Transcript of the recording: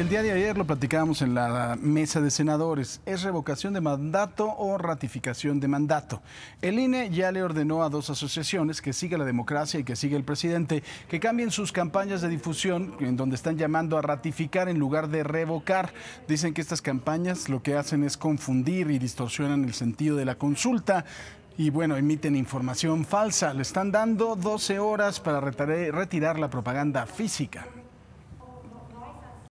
el día de ayer lo platicábamos en la mesa de senadores. ¿Es revocación de mandato o ratificación de mandato? El INE ya le ordenó a dos asociaciones, que siga la democracia y que siga el presidente, que cambien sus campañas de difusión, en donde están llamando a ratificar en lugar de revocar. Dicen que estas campañas lo que hacen es confundir y distorsionan el sentido de la consulta y bueno, emiten información falsa. Le están dando 12 horas para retirar la propaganda física.